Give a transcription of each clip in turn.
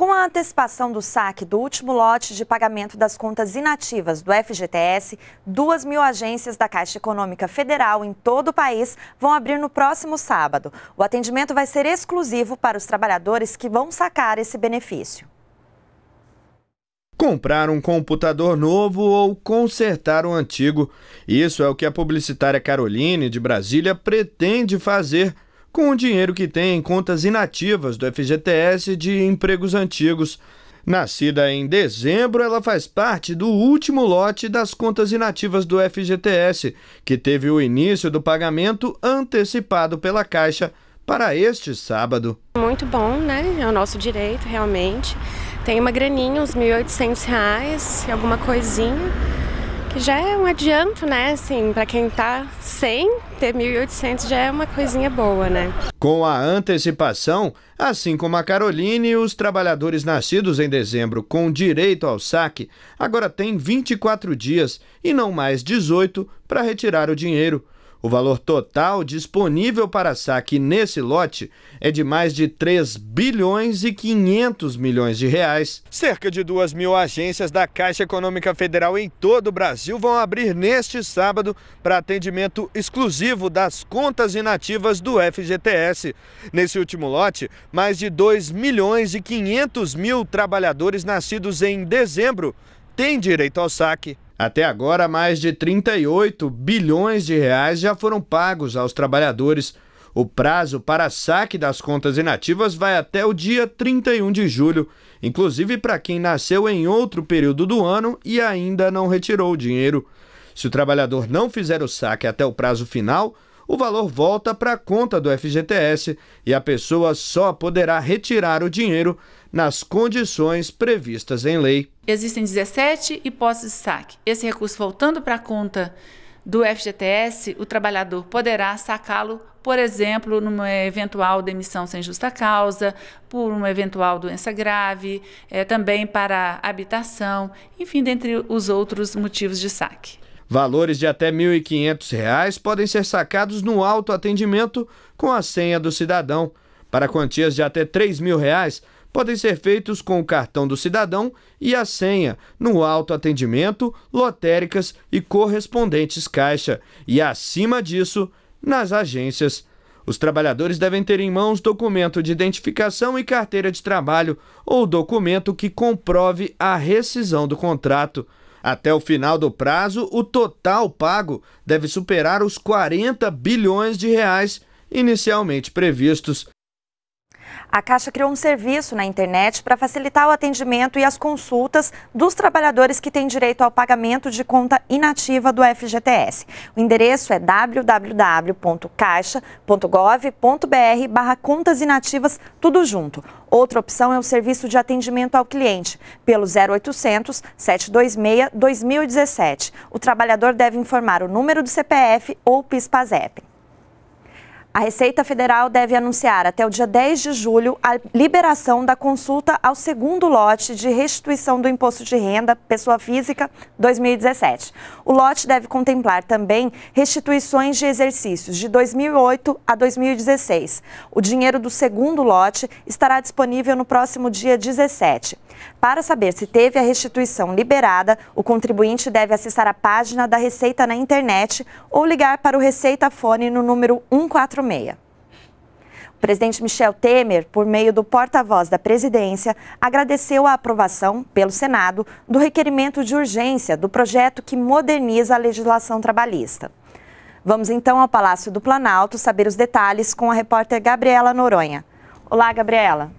Com a antecipação do saque do último lote de pagamento das contas inativas do FGTS, duas mil agências da Caixa Econômica Federal em todo o país vão abrir no próximo sábado. O atendimento vai ser exclusivo para os trabalhadores que vão sacar esse benefício. Comprar um computador novo ou consertar o um antigo. Isso é o que a publicitária Caroline, de Brasília, pretende fazer com o dinheiro que tem em contas inativas do FGTS de empregos antigos. Nascida em dezembro, ela faz parte do último lote das contas inativas do FGTS, que teve o início do pagamento antecipado pela Caixa para este sábado. Muito bom, né? É o nosso direito, realmente. Tem uma graninha, uns R$ 1.800 e alguma coisinha que já é um adianto, né? Assim, para quem tá sem, ter 1.800 já é uma coisinha boa, né? Com a antecipação, assim como a Caroline, os trabalhadores nascidos em dezembro com direito ao saque agora têm 24 dias e não mais 18 para retirar o dinheiro. O valor total disponível para saque nesse lote é de mais de 3 bilhões e 500 milhões de reais. Cerca de 2 mil agências da Caixa Econômica Federal em todo o Brasil vão abrir neste sábado para atendimento exclusivo das contas inativas do FGTS. Nesse último lote, mais de 2 milhões e 500 mil trabalhadores nascidos em dezembro têm direito ao saque. Até agora, mais de 38 bilhões de reais já foram pagos aos trabalhadores. O prazo para saque das contas inativas vai até o dia 31 de julho, inclusive para quem nasceu em outro período do ano e ainda não retirou o dinheiro. Se o trabalhador não fizer o saque até o prazo final, o valor volta para a conta do FGTS e a pessoa só poderá retirar o dinheiro nas condições previstas em lei. Existem 17 hipóteses de saque. Esse recurso voltando para a conta do FGTS, o trabalhador poderá sacá-lo, por exemplo, numa eventual demissão sem justa causa, por uma eventual doença grave, é, também para habitação, enfim, dentre os outros motivos de saque. Valores de até R$ 1.500 podem ser sacados no autoatendimento com a senha do cidadão. Para quantias de até R$ reais podem ser feitos com o cartão do cidadão e a senha no autoatendimento, lotéricas e correspondentes caixa, e acima disso, nas agências. Os trabalhadores devem ter em mãos documento de identificação e carteira de trabalho ou documento que comprove a rescisão do contrato. Até o final do prazo, o total pago deve superar os 40 bilhões de reais inicialmente previstos a Caixa criou um serviço na internet para facilitar o atendimento e as consultas dos trabalhadores que têm direito ao pagamento de conta inativa do FGTS. O endereço é www.caixa.gov.br/barra contas inativas, tudo junto. Outra opção é o serviço de atendimento ao cliente, pelo 0800 726 2017. O trabalhador deve informar o número do CPF ou PIS-PASEP. A Receita Federal deve anunciar até o dia 10 de julho a liberação da consulta ao segundo lote de restituição do imposto de renda pessoa física 2017. O lote deve contemplar também restituições de exercícios de 2008 a 2016. O dinheiro do segundo lote estará disponível no próximo dia 17. Para saber se teve a restituição liberada, o contribuinte deve acessar a página da Receita na internet ou ligar para o Receita Fone no número 149. 446. O presidente Michel Temer, por meio do porta-voz da presidência, agradeceu a aprovação pelo Senado do requerimento de urgência do projeto que moderniza a legislação trabalhista. Vamos então ao Palácio do Planalto saber os detalhes com a repórter Gabriela Noronha. Olá, Gabriela.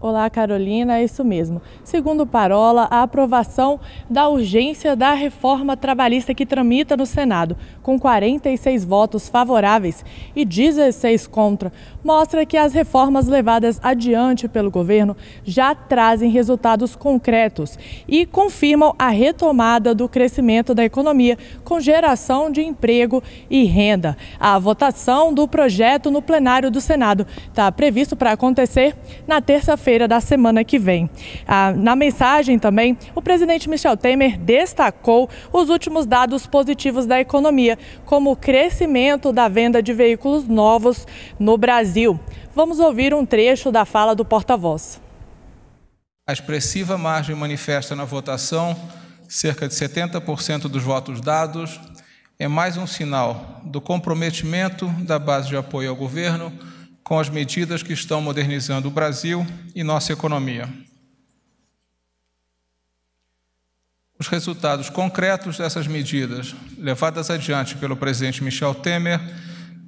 Olá, Carolina, é isso mesmo. Segundo Parola, a aprovação da urgência da reforma trabalhista que tramita no Senado, com 46 votos favoráveis e 16 contra, mostra que as reformas levadas adiante pelo governo já trazem resultados concretos e confirmam a retomada do crescimento da economia com geração de emprego e renda. A votação do projeto no plenário do Senado está previsto para acontecer na terça-feira quinta-feira da semana que vem. Ah, na mensagem também, o presidente Michel Temer destacou os últimos dados positivos da economia, como o crescimento da venda de veículos novos no Brasil. Vamos ouvir um trecho da fala do porta-voz. A expressiva margem manifesta na votação, cerca de 70% dos votos dados, é mais um sinal do comprometimento da base de apoio ao governo com as medidas que estão modernizando o Brasil e nossa economia. Os resultados concretos dessas medidas, levadas adiante pelo presidente Michel Temer,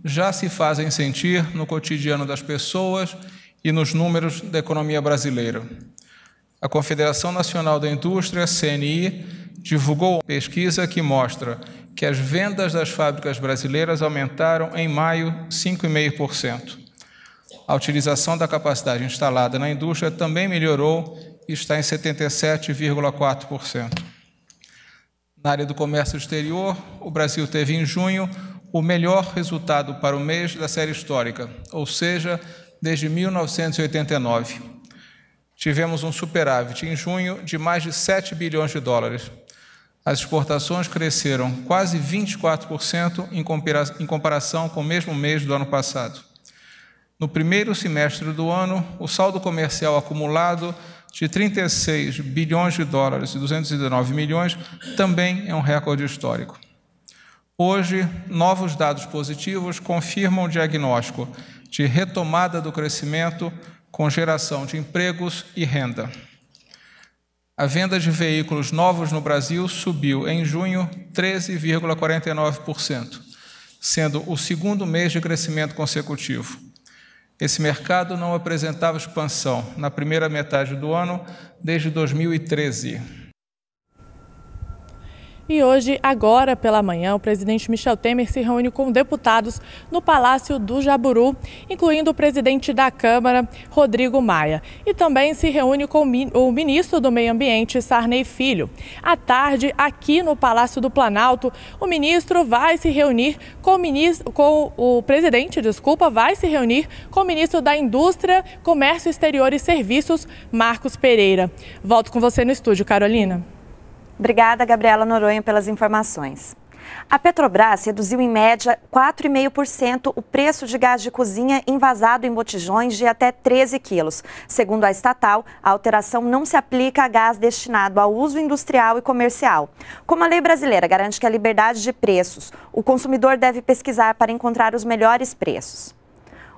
já se fazem sentir no cotidiano das pessoas e nos números da economia brasileira. A Confederação Nacional da Indústria, CNI, divulgou pesquisa que mostra que as vendas das fábricas brasileiras aumentaram em maio 5,5%. A utilização da capacidade instalada na indústria também melhorou e está em 77,4%. Na área do comércio exterior, o Brasil teve em junho o melhor resultado para o mês da série histórica, ou seja, desde 1989. Tivemos um superávit em junho de mais de 7 bilhões de dólares. As exportações cresceram quase 24% em comparação com o mesmo mês do ano passado no primeiro semestre do ano, o saldo comercial acumulado de 36 bilhões de dólares e 219 milhões também é um recorde histórico. Hoje, novos dados positivos confirmam o diagnóstico de retomada do crescimento com geração de empregos e renda. A venda de veículos novos no Brasil subiu em junho 13,49%, sendo o segundo mês de crescimento consecutivo. Esse mercado não apresentava expansão na primeira metade do ano desde 2013. E hoje, agora pela manhã, o presidente Michel Temer se reúne com deputados no Palácio do Jaburu, incluindo o presidente da Câmara, Rodrigo Maia. E também se reúne com o ministro do Meio Ambiente, Sarney Filho. À tarde, aqui no Palácio do Planalto, o ministro vai se reunir com o, ministro, com o presidente, desculpa, vai se reunir com o ministro da Indústria, Comércio Exterior e Serviços, Marcos Pereira. Volto com você no estúdio, Carolina. Obrigada, Gabriela Noronha, pelas informações. A Petrobras reduziu em média 4,5% o preço de gás de cozinha envasado em botijões de até 13 quilos. Segundo a estatal, a alteração não se aplica a gás destinado ao uso industrial e comercial. Como a lei brasileira garante que a liberdade de preços, o consumidor deve pesquisar para encontrar os melhores preços.